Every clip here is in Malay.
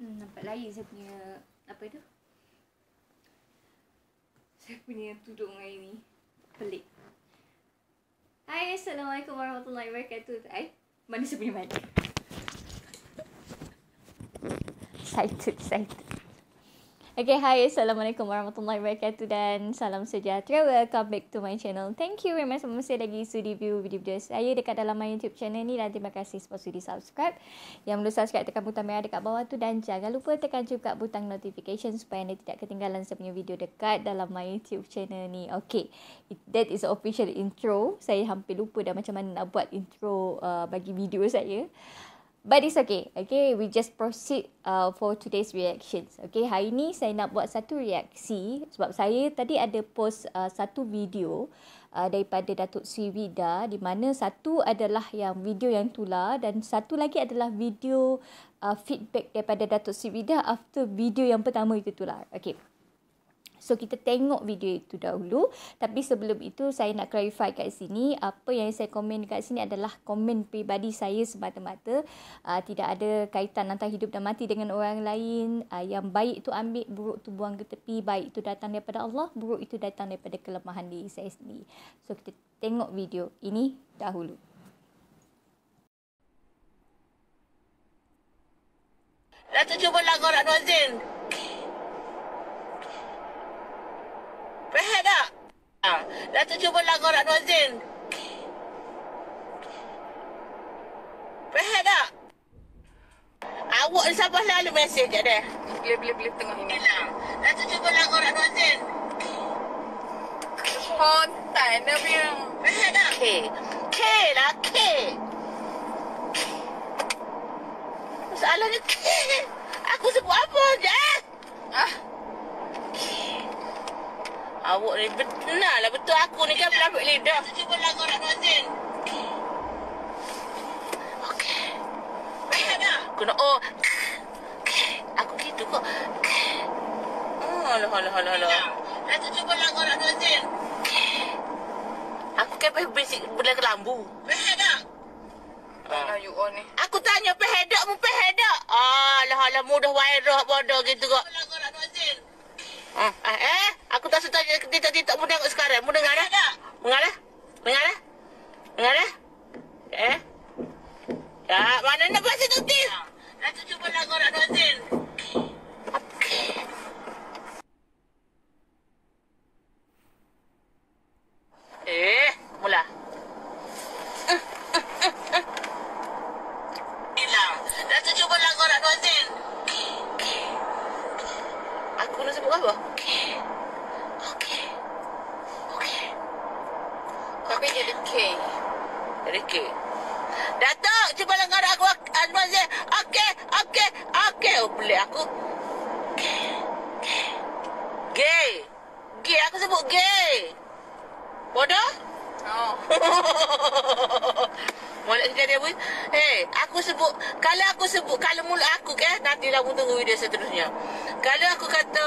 hmm, nampak lain saya punya apa itu saya punya tudung hari ni pelik Hai Assalamualaikum Warahmatullahi Wabarakatuh Hai mana saya punya mic excited excited Okay, hi. Assalamualaikum warahmatullahi wabarakatuh dan salam sejahtera. Welcome back to my channel. Thank you very much sebab masih lagi sudi view video-video saya dekat dalam my YouTube channel ni dan terima kasih sebab sudi subscribe. Yang belum subscribe tekan butang merah dekat bawah tu dan jangan lupa tekan juga butang notification supaya anda tidak ketinggalan sepenuh video dekat dalam my YouTube channel ni. Okay, that is official intro. Saya hampir lupa dah macam mana nak buat intro uh, bagi video saya. But it's okay. Okay, we just proceed uh, for today's reactions. Okay, hari ni saya nak buat satu reaksi sebab saya tadi ada post uh, satu video uh, daripada Datuk Sri Wida di mana satu adalah yang video yang tular dan satu lagi adalah video uh, feedback daripada Datuk Sri Wida after video yang pertama itu tular. Okay. So kita tengok video itu dahulu. Tapi sebelum itu saya nak clarify kat sini apa yang saya komen kat sini adalah komen pribadi saya semata-mata. Uh, tidak ada kaitan antara hidup dan mati dengan orang lain. Uh, yang baik itu ambil, buruk itu buang ke tepi. Baik itu datang daripada Allah, buruk itu datang daripada kelemahan diri saya sendiri. So kita tengok video ini dahulu. Let's go lagu Lagos and Lepas tu cuba lah korak Nur Zain. Faham tak? Awak ni siapa lalu mesej kat dia? Boleh, boleh, boleh tengok ini. Lepas tu cuba lah korak Nur Zain. Hontan, dia punya. Faham tak? K. K lah, K. Masalahnya K. Aku sebut apa je? Ah. Awak ni benar lah betul aku ni kan pelabuk lidah. Aku cuba lagu nak rosin. Okey. Aku nak oh. Aku gitu kok. Oh, alah alah alah alah. Aku cuba lagu nak rosin. Aku kan pergi bisik lambu. ke lambu. Uh. On, eh. Aku tanya pehedak mu pehedak. Alah alah mudah wairah bodoh gitu kok. Ah, eh. eh. Aku tak sentuh dia, dia, dia tak mau sekarang. Mau dengar eh? Dengar eh? Dengar eh? Dengar eh? Eh? Tak, mana nak buat situ tu? Nanti cuba nak korang tak Tapi dia dekir. Dekir. Datuk, cuba dengar aku. Anwar Zain. Okey, okey, okey. Oh, boleh aku. Gay. Gay. aku sebut gay. Bodoh? Oh. Boleh kita dia Eh, aku sebut kalau aku sebut kalau mulut aku ke eh, nanti lah tunggu video seterusnya. Kalau aku kata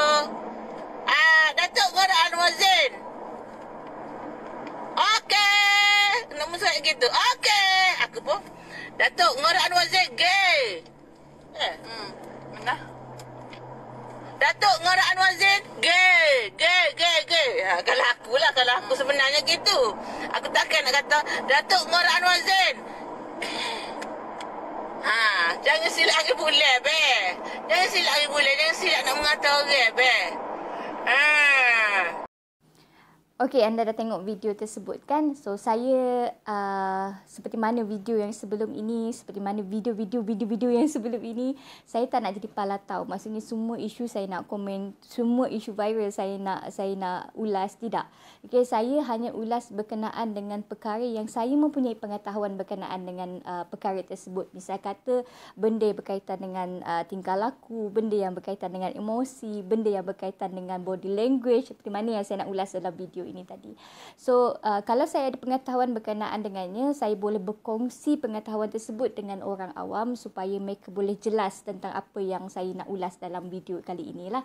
sebenarnya gitu. Aku takkan nak kata Datuk Mor Anwar Zain. Ha, jangan silap lagi boleh, be. Jangan silap lagi boleh, jangan silap nak mengata orang, be. Ha. Okey, anda dah tengok video tersebut kan? So, saya uh, seperti mana video yang sebelum ini, seperti mana video-video-video-video yang sebelum ini, saya tak nak jadi palatau. Maksudnya, semua isu saya nak komen, semua isu viral saya nak saya nak ulas. Tidak. Okey, saya hanya ulas berkenaan dengan perkara yang saya mempunyai pengetahuan berkenaan dengan uh, perkara tersebut. Misal kata, benda yang berkaitan dengan uh, tingkah laku, benda yang berkaitan dengan emosi, benda yang berkaitan dengan body language, seperti mana yang saya nak ulas dalam video ini tadi. So uh, kalau saya ada pengetahuan berkenaan dengannya, saya boleh berkongsi pengetahuan tersebut dengan orang awam supaya mereka boleh jelas tentang apa yang saya nak ulas dalam video kali inilah.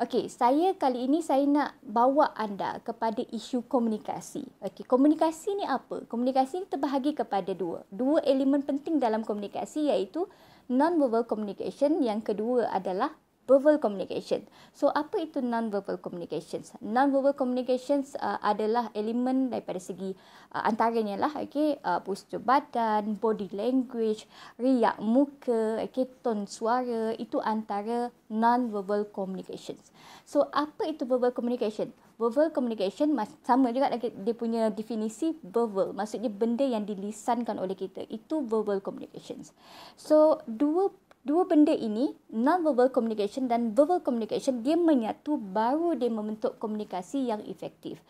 Okey, saya kali ini saya nak bawa anda kepada isu komunikasi. Okey, komunikasi ni apa? Komunikasi ni terbahagi kepada dua. Dua elemen penting dalam komunikasi iaitu non-verbal communication yang kedua adalah verbal communication. So apa itu non-verbal communications? Non-verbal communications uh, adalah elemen daripada segi uh, antaranya lah, okay, uh, postur badan, body language, riak muka, okay, ton suara itu antara non-verbal communications. So apa itu verbal communication? Verbal communication sama juga dia punya definisi verbal. Maksudnya benda yang dilisankan oleh kita. Itu verbal communications. So, dua dua benda ini non-verbal communication dan verbal communication dia menyatu baru dia membentuk komunikasi yang efektif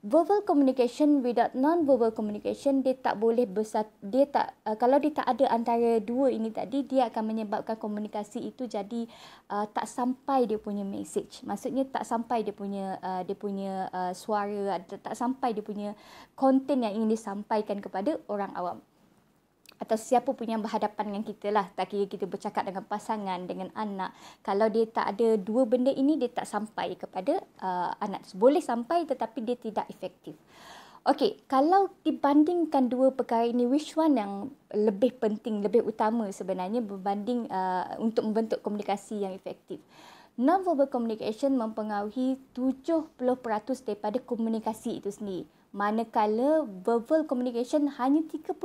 verbal communication without non-verbal communication dia tak boleh besar dia tak uh, kalau dia tak ada antara dua ini tadi dia akan menyebabkan komunikasi itu jadi uh, tak sampai dia punya message maksudnya tak sampai dia punya uh, dia punya uh, suara tak sampai dia punya content yang ingin disampaikan kepada orang awam atau siapa pun yang berhadapan dengan kita lah. Tak kira kita bercakap dengan pasangan, dengan anak. Kalau dia tak ada dua benda ini, dia tak sampai kepada uh, anak. Boleh sampai tetapi dia tidak efektif. Okey, kalau dibandingkan dua perkara ini, which one yang lebih penting, lebih utama sebenarnya berbanding uh, untuk membentuk komunikasi yang efektif? Non verbal communication mempengaruhi 70% daripada komunikasi itu sendiri manakala verbal communication hanya 30%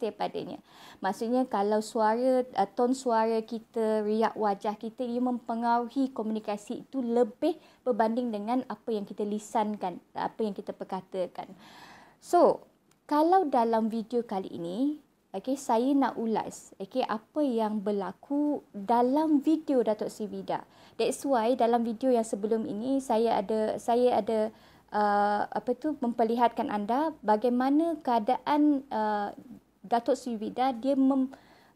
daripadanya. Maksudnya kalau suara, uh, ton suara kita, riak wajah kita ia mempengaruhi komunikasi itu lebih berbanding dengan apa yang kita lisankan, apa yang kita perkatakan. So, kalau dalam video kali ini, okay, saya nak ulas okay, apa yang berlaku dalam video Datuk Sivida. That's why dalam video yang sebelum ini, saya ada saya ada uh, apa tu memperlihatkan anda bagaimana keadaan uh, Datuk Sri dia mem,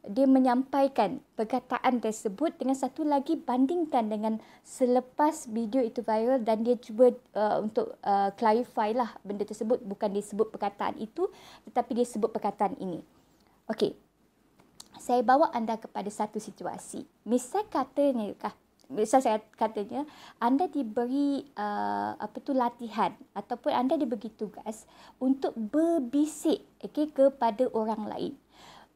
dia menyampaikan perkataan tersebut dengan satu lagi bandingkan dengan selepas video itu viral dan dia cuba uh, untuk uh, clarify lah benda tersebut bukan disebut perkataan itu tetapi dia sebut perkataan ini. Okey. Saya bawa anda kepada satu situasi. Misal katanya misal saya katanya anda diberi uh, apa tu latihan ataupun anda diberi tugas untuk berbisik okay, kepada orang lain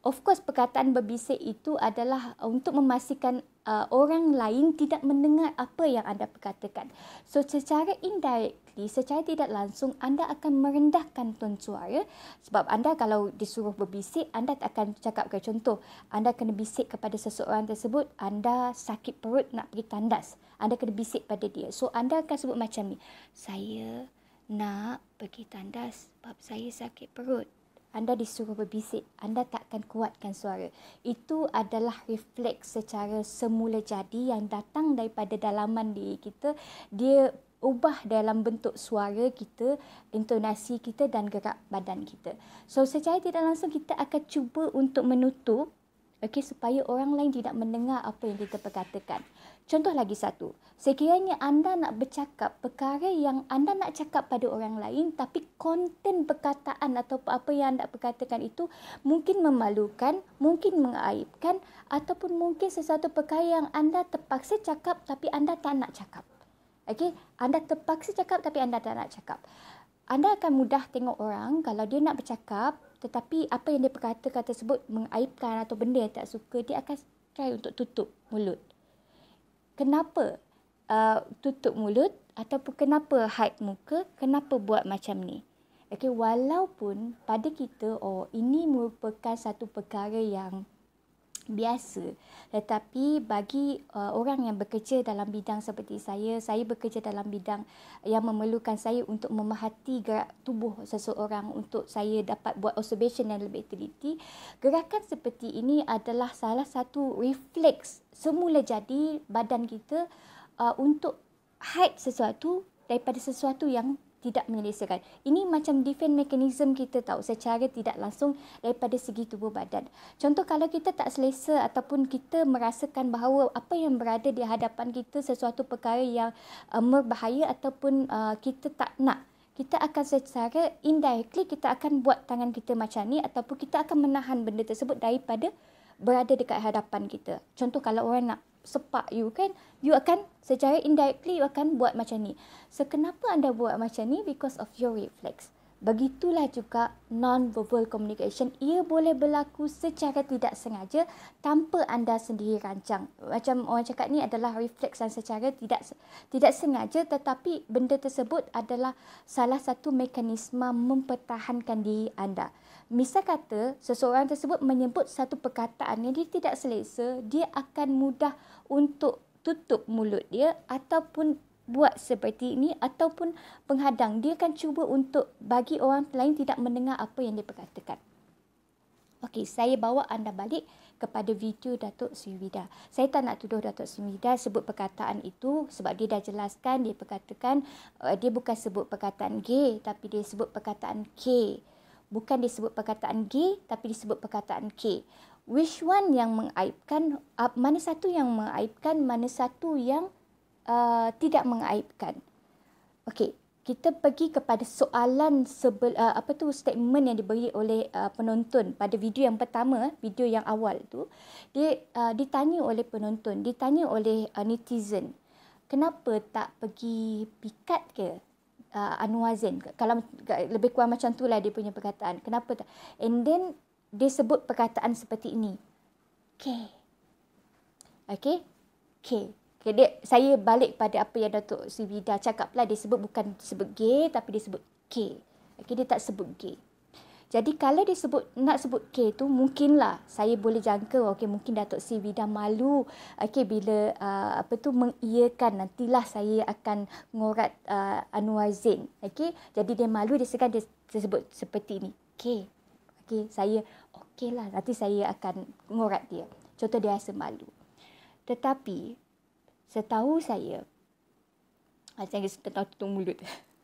Of course perkataan berbisik itu adalah uh, untuk memastikan uh, orang lain tidak mendengar apa yang anda perkatakan. So secara indirectly, secara tidak langsung anda akan merendahkan ton suara sebab anda kalau disuruh berbisik anda tak akan cakap ke contoh anda kena bisik kepada seseorang tersebut anda sakit perut nak pergi tandas. Anda kena bisik pada dia. So anda akan sebut macam ni. Saya nak pergi tandas sebab saya sakit perut anda disuruh berbisik, anda takkan kuatkan suara. Itu adalah refleks secara semula jadi yang datang daripada dalaman diri kita. Dia ubah dalam bentuk suara kita, intonasi kita dan gerak badan kita. So secara tidak langsung kita akan cuba untuk menutup okay, supaya orang lain tidak mendengar apa yang kita perkatakan. Contoh lagi satu, sekiranya anda nak bercakap perkara yang anda nak cakap pada orang lain tapi konten perkataan atau apa yang anda perkatakan itu mungkin memalukan, mungkin mengaibkan ataupun mungkin sesuatu perkara yang anda terpaksa cakap tapi anda tak nak cakap. Okay? Anda terpaksa cakap tapi anda tak nak cakap. Anda akan mudah tengok orang kalau dia nak bercakap tetapi apa yang dia perkata-kata tersebut mengaibkan atau benda yang tak suka dia akan try untuk tutup mulut kenapa uh, tutup mulut ataupun kenapa hide muka kenapa buat macam ni okey walaupun pada kita oh ini merupakan satu perkara yang biasa tetapi bagi uh, orang yang bekerja dalam bidang seperti saya saya bekerja dalam bidang yang memerlukan saya untuk memerhati gerak tubuh seseorang untuk saya dapat buat observation yang lebih teliti gerakan seperti ini adalah salah satu refleks semula jadi badan kita uh, untuk hide sesuatu daripada sesuatu yang tidak menyelesaikan. Ini macam defense mechanism kita tahu secara tidak langsung daripada segi tubuh badan. Contoh kalau kita tak selesa ataupun kita merasakan bahawa apa yang berada di hadapan kita sesuatu perkara yang uh, berbahaya ataupun uh, kita tak nak kita akan secara indirectly kita akan buat tangan kita macam ni ataupun kita akan menahan benda tersebut daripada berada dekat hadapan kita. Contoh kalau orang nak sepak you kan you akan secara indirectly you akan buat macam ni so kenapa anda buat macam ni because of your reflex Begitulah juga non-verbal communication. Ia boleh berlaku secara tidak sengaja tanpa anda sendiri rancang. Macam orang cakap ni adalah refleks yang secara tidak tidak sengaja tetapi benda tersebut adalah salah satu mekanisme mempertahankan diri anda. Misal kata, seseorang tersebut menyebut satu perkataan yang dia tidak selesa, dia akan mudah untuk tutup mulut dia ataupun buat seperti ini ataupun penghadang. Dia akan cuba untuk bagi orang lain tidak mendengar apa yang dia perkatakan. Okey, saya bawa anda balik kepada video Datuk Sri Saya tak nak tuduh Datuk Sri sebut perkataan itu sebab dia dah jelaskan, dia perkatakan uh, dia bukan sebut perkataan G tapi dia sebut perkataan K. Bukan dia sebut perkataan G tapi dia sebut perkataan K. Which one yang mengaibkan, uh, mana satu yang mengaibkan, mana satu yang uh, tidak mengaibkan. Okey, kita pergi kepada soalan sebel, uh, apa tu statement yang diberi oleh uh, penonton pada video yang pertama, video yang awal tu, dia uh, ditanya oleh penonton, ditanya oleh uh, netizen, kenapa tak pergi pikat ke? Uh, Anwar Zain. Kalau lebih kurang macam tu lah dia punya perkataan. Kenapa tak? And then dia sebut perkataan seperti ini. K. Okay. K. Okay. Jadi saya balik pada apa yang Datuk Sivida cakap pula. Dia sebut bukan sebut gay tapi dia sebut K. Okay, dia tak sebut gay. Jadi kalau dia sebut, nak sebut K tu mungkinlah saya boleh jangka okay, mungkin Datuk Sivida malu okay, bila uh, apa tu mengiyakan nantilah saya akan ngorat uh, Anwar Zain. Okay? Jadi dia malu dia sekarang dia sebut seperti ini. K. Okay, saya okeylah nanti saya akan ngorat dia. Contoh dia rasa malu. Tetapi Setahu saya, ah, saya tertawa tutup mulut.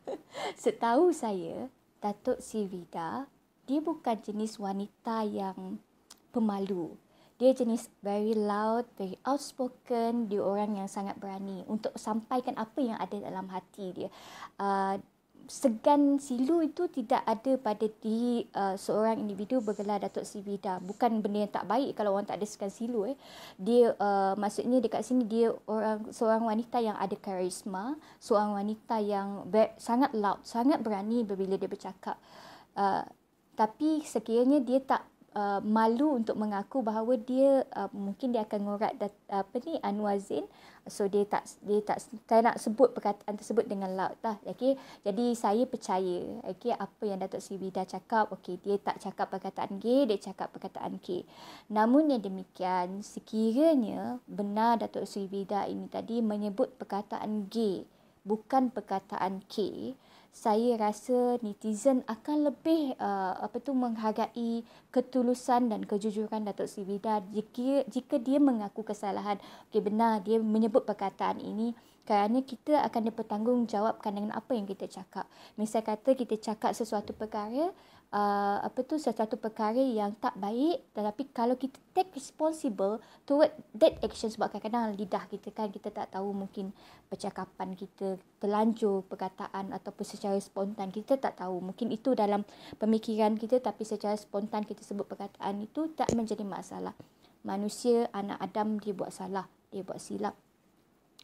Setahu saya, Datuk Sivida, dia bukan jenis wanita yang pemalu. Dia jenis very loud, very outspoken, dia orang yang sangat berani untuk sampaikan apa yang ada dalam hati dia. Uh, segan silu itu tidak ada pada di uh, seorang individu bergelar Datuk Sri Vida. Bukan benda yang tak baik kalau orang tak ada segan silu eh. Dia uh, maksudnya dekat sini dia orang seorang wanita yang ada karisma, seorang wanita yang sangat loud, sangat berani bila dia bercakap. Uh, tapi sekiranya dia tak Uh, malu untuk mengaku bahawa dia uh, mungkin dia akan ngorat apa ni Anwar so dia tak dia tak saya nak sebut perkataan tersebut dengan loud lah okey jadi saya percaya okey apa yang Datuk Sri Bida cakap okey dia tak cakap perkataan G dia cakap perkataan K namun yang demikian sekiranya benar Datuk Sri Bida ini tadi menyebut perkataan G bukan perkataan K saya rasa netizen akan lebih uh, apa tu menghargai ketulusan dan kejujuran Datuk Sri Vida jika jika dia mengaku kesalahan. Okey benar dia menyebut perkataan ini kerana kita akan dipertanggungjawabkan dengan apa yang kita cakap. Misal kata kita cakap sesuatu perkara uh, apa tu sesuatu perkara yang tak baik tetapi kalau kita take responsible toward that action sebab kadang-kadang lidah kita kan kita tak tahu mungkin percakapan kita terlanjur perkataan ataupun secara spontan kita tak tahu mungkin itu dalam pemikiran kita tapi secara spontan kita sebut perkataan itu tak menjadi masalah manusia anak Adam dia buat salah dia buat silap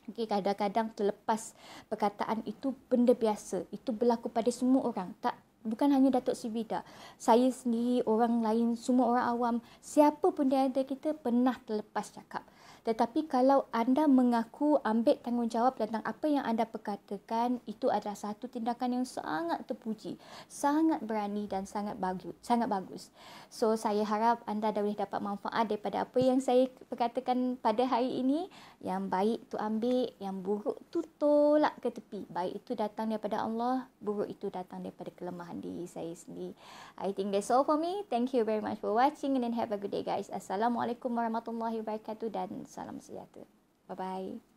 Okay, kadang-kadang terlepas perkataan itu benda biasa. Itu berlaku pada semua orang. Tak bukan hanya Datuk Sri Vida. Saya sendiri, orang lain, semua orang awam, siapa pun di antara kita pernah terlepas cakap. Tetapi kalau anda mengaku ambil tanggungjawab tentang apa yang anda perkatakan, itu adalah satu tindakan yang sangat terpuji, sangat berani dan sangat bagus, sangat bagus. So saya harap anda dah boleh dapat manfaat daripada apa yang saya perkatakan pada hari ini. Yang baik tu ambil, yang buruk tu tolak ke tepi. Baik itu datang daripada Allah, buruk itu datang daripada kelemahan diri saya sendiri. I think that's all for me. Thank you very much for watching and then have a good day guys. Assalamualaikum warahmatullahi wabarakatuh dan salam sejahtera. Bye-bye.